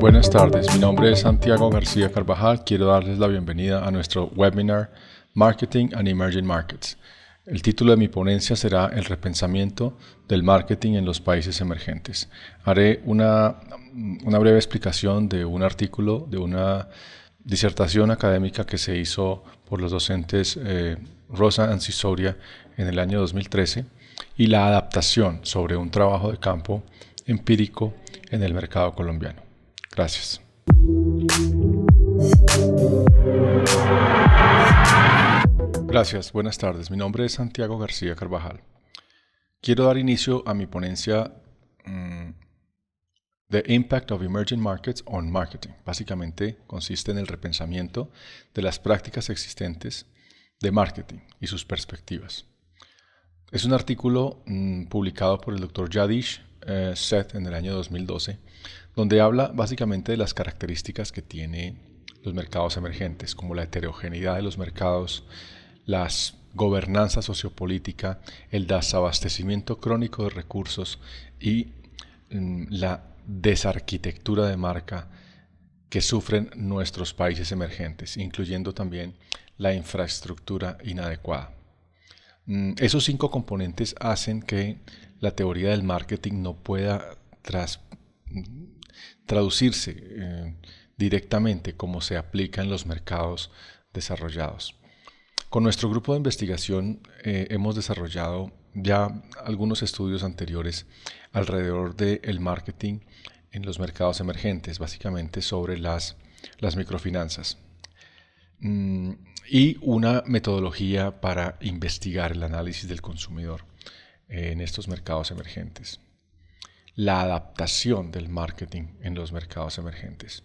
Buenas tardes, mi nombre es Santiago García Carvajal. Quiero darles la bienvenida a nuestro webinar Marketing and Emerging Markets. El título de mi ponencia será El repensamiento del marketing en los países emergentes. Haré una, una breve explicación de un artículo de una disertación académica que se hizo por los docentes eh, Rosa Ancisoria en el año 2013 y la adaptación sobre un trabajo de campo empírico en el mercado colombiano. Gracias. Gracias, buenas tardes. Mi nombre es Santiago García Carvajal. Quiero dar inicio a mi ponencia mm, The Impact of Emerging Markets on Marketing. Básicamente consiste en el repensamiento de las prácticas existentes de marketing y sus perspectivas. Es un artículo mm, publicado por el doctor Yadish eh, Seth en el año 2012, donde habla básicamente de las características que tienen los mercados emergentes, como la heterogeneidad de los mercados, la gobernanza sociopolítica, el desabastecimiento crónico de recursos y mm, la desarquitectura de marca que sufren nuestros países emergentes, incluyendo también la infraestructura inadecuada. Mm, esos cinco componentes hacen que la teoría del marketing no pueda mm, traducirse eh, directamente como se aplica en los mercados desarrollados. Con nuestro grupo de investigación eh, hemos desarrollado ya algunos estudios anteriores alrededor del marketing en los mercados emergentes, básicamente sobre las, microfinanzas. Mm, y una metodología para investigar el análisis del consumidor eh, en estos mercados emergentes. La adaptación del marketing en los mercados emergentes.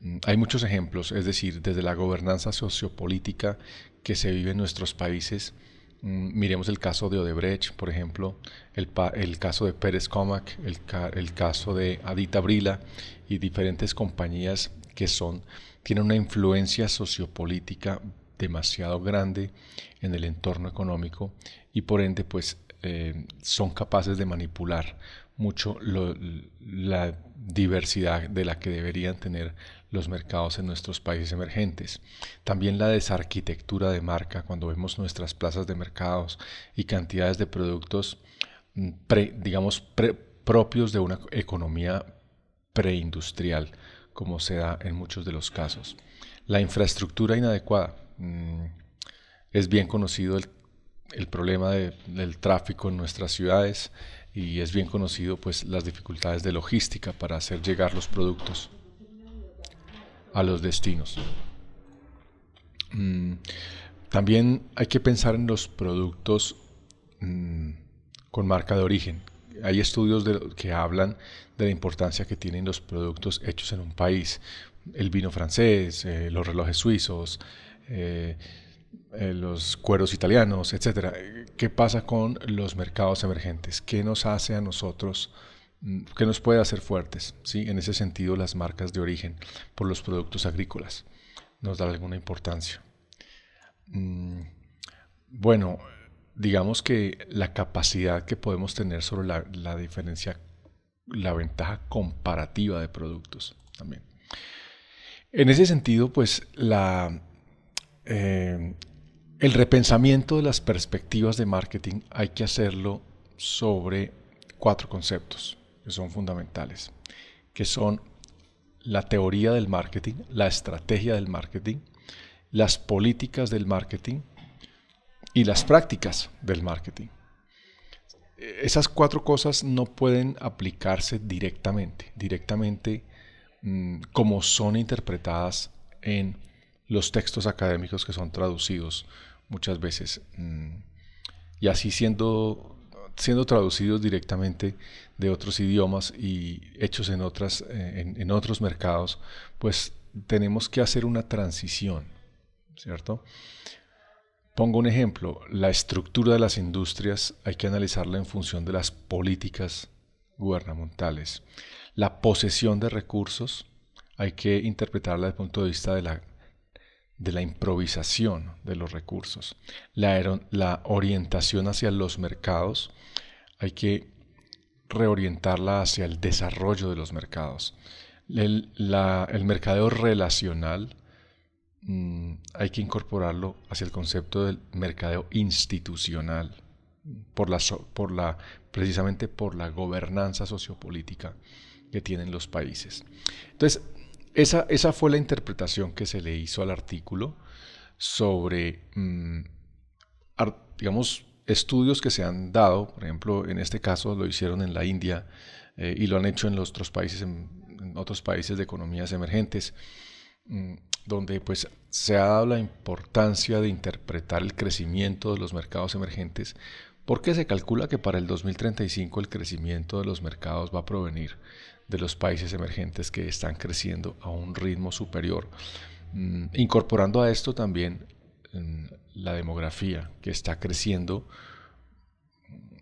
Mm, hay muchos ejemplos, es decir, desde la gobernanza sociopolítica que se vive en nuestros países Mm, miremos el caso de Odebrecht, por ejemplo, el, caso de Pérez Comac, el, caso de Adita Brila y diferentes compañías que son, tienen una influencia sociopolítica demasiado grande en el entorno económico y por ende pues eh, son capaces de manipular mucho la diversidad de la que deberían tener los mercados en nuestros países emergentes. También la desarquitectura de marca, cuando vemos nuestras plazas de mercados y cantidades de productos, mm, digamos, propios de una economía preindustrial, como se da en muchos de los casos. La infraestructura inadecuada. Mm, es bien conocido el, problema del tráfico en nuestras ciudades y es bien conocido pues las dificultades de logística para hacer llegar los productos a los destinos. Mm, también hay que pensar en los productos mm, con marca de origen. Hay estudios que hablan de la importancia que tienen los productos hechos en un país. El vino francés, eh, los relojes suizos, eh, eh, los cueros italianos, etc. ¿Qué pasa con los mercados emergentes? ¿Qué nos hace a nosotros? Mm, que nos puede hacer fuertes, en ese sentido las marcas de origen por los productos agrícolas nos da alguna importancia. Mm, bueno, digamos que la capacidad que podemos tener sobre la, diferencia, la ventaja comparativa de productos también. En ese sentido, pues eh, el repensamiento de las perspectivas de marketing hay que hacerlo sobre cuatro conceptos que son fundamentales, que son la teoría del marketing, la estrategia del marketing, las políticas del marketing y las prácticas del marketing. Esas cuatro cosas no pueden aplicarse directamente, directamente mm, como son interpretadas en los textos académicos que son traducidos muchas veces. Mm, y así siendo siendo traducidos directamente de otros idiomas y hechos en, otras, eh, en, otros mercados, pues tenemos que hacer una transición, ¿cierto? Pongo un ejemplo, la estructura de las industrias hay que analizarla en función de las políticas gubernamentales. La posesión de recursos hay que interpretarla desde el punto de vista de la de la improvisación de los recursos, la, orientación hacia los mercados, hay que reorientarla hacia el desarrollo de los mercados. El, mercadeo relacional mm, hay que incorporarlo hacia el concepto del mercadeo institucional, por la, precisamente por la gobernanza sociopolítica que tienen los países. Entonces, esa, esa fue la interpretación que se le hizo al artículo sobre, mm, digamos, estudios que se han dado, por ejemplo, en este caso lo hicieron en la India eh, y lo han hecho en otros países, en, otros países de economías emergentes, mm, donde pues se ha dado la importancia de interpretar el crecimiento de los mercados emergentes, porque se calcula que para el 2035 el crecimiento de los mercados va a provenir de los países emergentes que están creciendo a un ritmo superior, mm, incorporando a esto también mm, la demografía que está creciendo mm,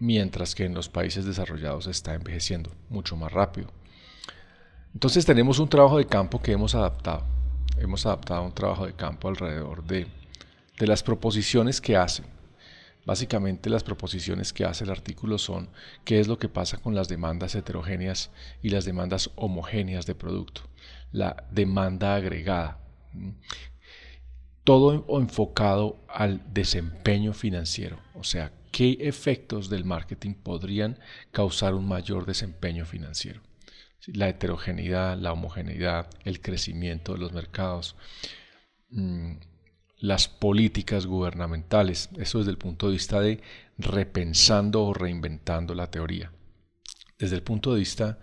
mientras que en los países desarrollados está envejeciendo mucho más rápido. Entonces tenemos un trabajo de campo que hemos adaptado. Hemos adaptado un trabajo de campo alrededor de, de las proposiciones que hacen Básicamente las proposiciones que hace el artículo son qué es lo que pasa con las demandas heterogéneas y las demandas homogéneas de producto, la demanda agregada, todo enfocado al desempeño financiero, o sea, qué efectos del marketing podrían causar un mayor desempeño financiero. La heterogeneidad, la homogeneidad, el crecimiento de los mercados, las políticas gubernamentales. Eso desde el punto de vista de repensando o reinventando la teoría. Desde el punto de vista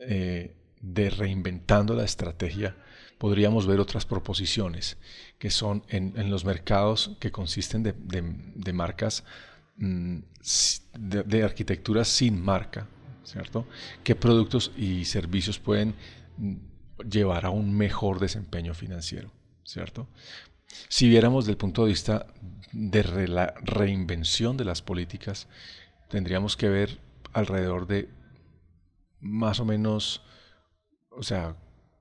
eh, de reinventando la estrategia, podríamos ver otras proposiciones que son en, los mercados que consisten de, marcas, de, de mm, arquitectura sin marca, ¿cierto? ¿Qué productos y servicios pueden mm, llevar a un mejor desempeño financiero? ¿cierto? Si viéramos del punto de vista de la reinvención de las políticas, tendríamos que ver alrededor de más o menos, o sea,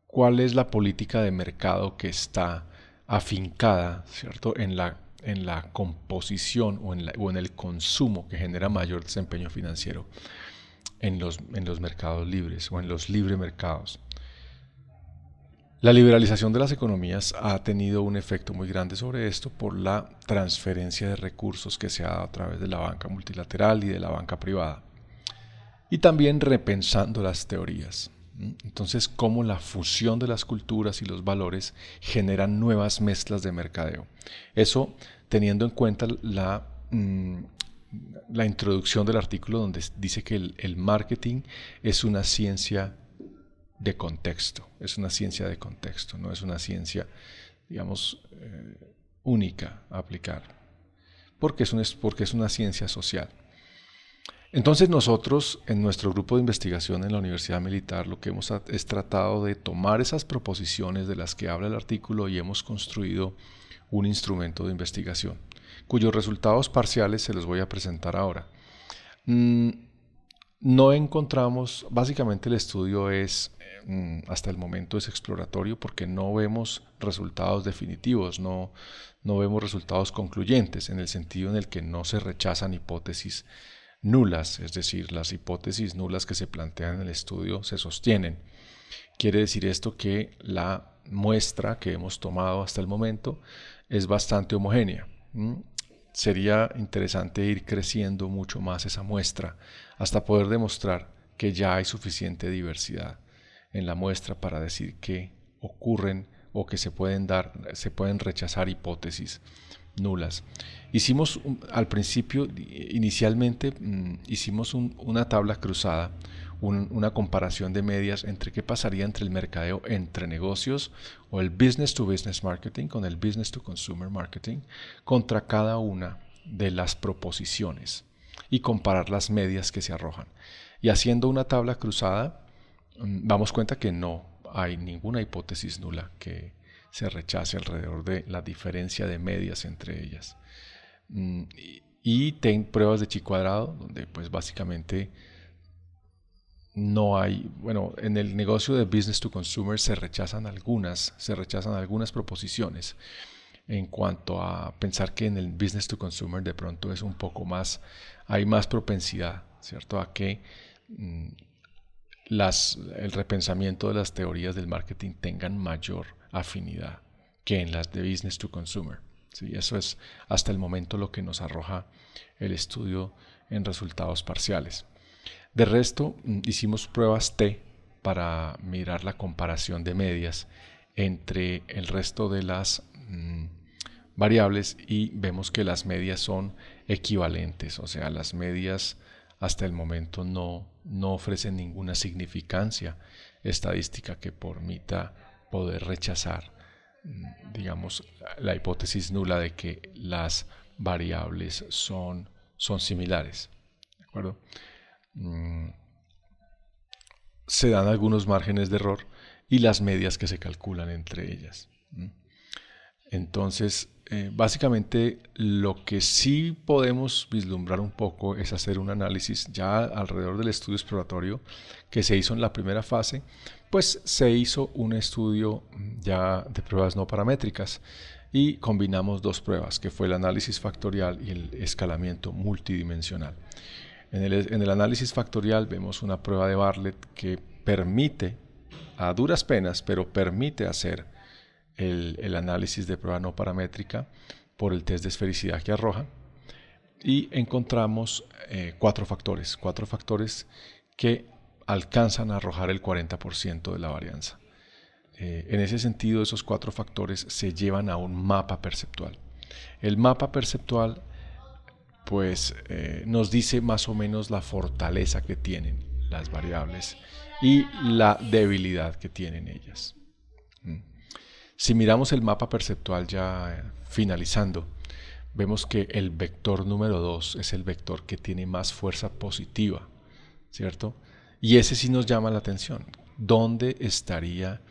cuál es la política de mercado que está afincada, ¿cierto?, en la, composición o en, el consumo que genera mayor desempeño financiero en los, en los mercados libres o en los libre mercados. La liberalización de las economías ha tenido un efecto muy grande sobre esto por la transferencia de recursos que se ha dado a través de la banca multilateral y de la banca privada. Y también repensando las teorías. Entonces, cómo la fusión de las culturas y los valores generan nuevas mezclas de mercadeo. Eso teniendo en cuenta la, mm, la introducción del artículo donde dice que el, el marketing es una ciencia de contexto, es una ciencia de contexto, no es una ciencia, digamos, eh, única a aplicar, porque es, porque es una ciencia social. Entonces nosotros en nuestro grupo de investigación en la Universidad Militar lo que hemos es tratado de tomar esas proposiciones de las que habla el artículo y hemos construido un instrumento de investigación, cuyos resultados parciales se los voy a presentar ahora. Mm, no encontramos, básicamente el estudio es, mm, hasta el momento es exploratorio porque no vemos resultados definitivos, no, no vemos resultados concluyentes en el sentido en el que no se rechazan hipótesis nulas, es decir, las hipótesis nulas que se plantean en el estudio se sostienen. Quiere decir esto que la muestra que hemos tomado hasta el momento es bastante homogénea sería interesante ir creciendo mucho más esa muestra hasta poder demostrar que ya hay suficiente diversidad en la muestra para decir que ocurren o que se pueden dar, se pueden rechazar hipótesis nulas. Hicimos al principio, inicialmente, mm, hicimos una tabla cruzada, una comparación de medias entre qué pasaría entre el mercadeo entre negocios o el business to business marketing con el business to consumer marketing contra cada una de las proposiciones y comparar las medias que se arrojan. Y haciendo una tabla cruzada, mm, damos cuenta que no hay ninguna hipótesis nula que se rechace alrededor de la diferencia de medias entre ellas. Mm, y ten pruebas de chi cuadrado, donde pues básicamente no hay, bueno, en el negocio de business to consumer se rechazan algunas, se rechazan algunas proposiciones en cuanto a pensar que en el business to consumer de pronto es un poco más, hay más propensidad, ¿cierto? A que mm, las, el repensamiento de las teorías del marketing tengan mayor afinidad que en las de business to consumer. Eso es hasta el momento lo que nos arroja el estudio en resultados parciales. De resto, mm, hicimos pruebas T para mirar la comparación de medias entre el resto de las mm, variables y vemos que las medias son equivalentes, o sea, las medias hasta el momento no, no ofrecen ninguna significancia estadística que permita poder rechazar, mm, digamos, la hipótesis nula de que las variables son, son similares. ¿De acuerdo? Mm, se dan algunos márgenes de error y las medias que se calculan entre ellas. Entonces, eh, básicamente lo que sí podemos vislumbrar un poco es hacer un análisis ya alrededor del estudio exploratorio que se hizo en la primera fase, pues se hizo un estudio mm, ya de pruebas no paramétricas y combinamos dos pruebas, que fue el análisis factorial y el escalamiento multidimensional. En el, análisis factorial vemos una prueba de Bartlett que permite, a duras penas, pero permite hacer el, análisis de prueba no paramétrica por el test de esfericidad que arroja y encontramos eh, cuatro factores, cuatro factores que alcanzan a arrojar el 40% de la varianza. Eh, en ese sentido, esos cuatro factores se llevan a un mapa perceptual. El mapa perceptual pues eh, nos dice más o menos la fortaleza que tienen las variables y la debilidad que tienen ellas. Mm. Si miramos el mapa perceptual ya eh, finalizando, vemos que el vector número 2 es el vector que tiene más fuerza positiva, ¿cierto? Y ese sí nos llama la atención. ¿Dónde estaría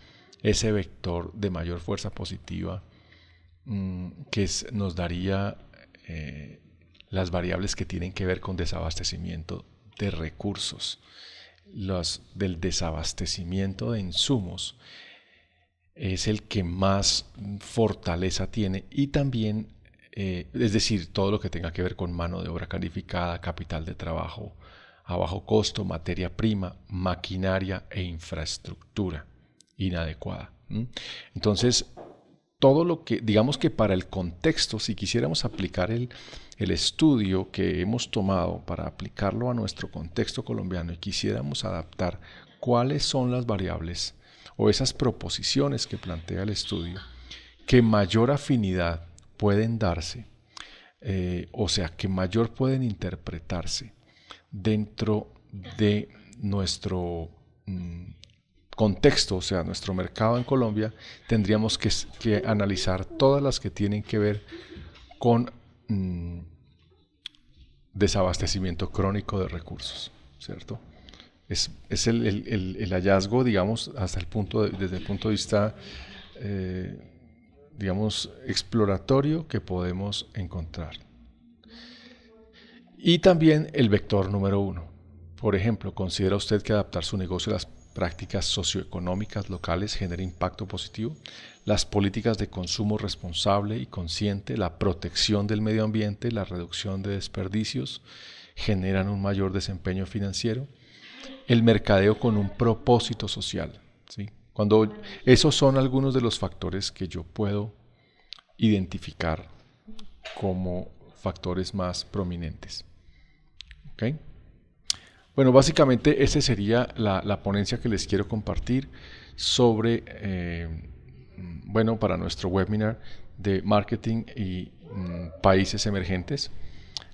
ese vector de mayor fuerza positiva mm, que nos daría eh, las variables que tienen que ver con desabastecimiento de recursos, los del desabastecimiento de insumos, es el que más fortaleza tiene y también, eh, es decir, todo lo que tenga que ver con mano de obra calificada, capital de trabajo a bajo costo, materia prima, maquinaria e infraestructura inadecuada. Entonces, todo lo que, digamos que para el contexto, si quisiéramos aplicar el, estudio que hemos tomado para aplicarlo a nuestro contexto colombiano y quisiéramos adaptar cuáles son las variables o esas proposiciones que plantea el estudio que mayor afinidad pueden darse, eh, o sea, que mayor pueden interpretarse dentro de nuestro mm, contexto, o sea, nuestro mercado en Colombia, tendríamos que, analizar todas las que tienen que ver con mm, desabastecimiento crónico de recursos, ¿cierto? Es, el, hallazgo, digamos, hasta el punto desde el punto de vista, eh, digamos, exploratorio que podemos encontrar. Y también el vector número uno. Por ejemplo, ¿considera usted que adaptar su negocio a las prácticas socioeconómicas locales generan impacto positivo, las políticas de consumo responsable y consciente, la protección del medio ambiente, la reducción de desperdicios generan un mayor desempeño financiero, el mercadeo con un propósito social. ¿sí? Cuando esos son algunos de los factores que yo puedo identificar como factores más prominentes. Bueno, básicamente esa sería la, ponencia que les quiero compartir sobre, eh, bueno, para nuestro webinar de marketing y mm, países emergentes.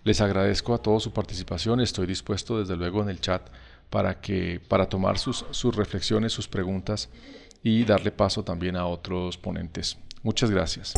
Les agradezco a todos su participación. Estoy dispuesto desde luego en el chat para que para tomar sus reflexiones, sus preguntas y darle paso también a otros ponentes. Muchas gracias.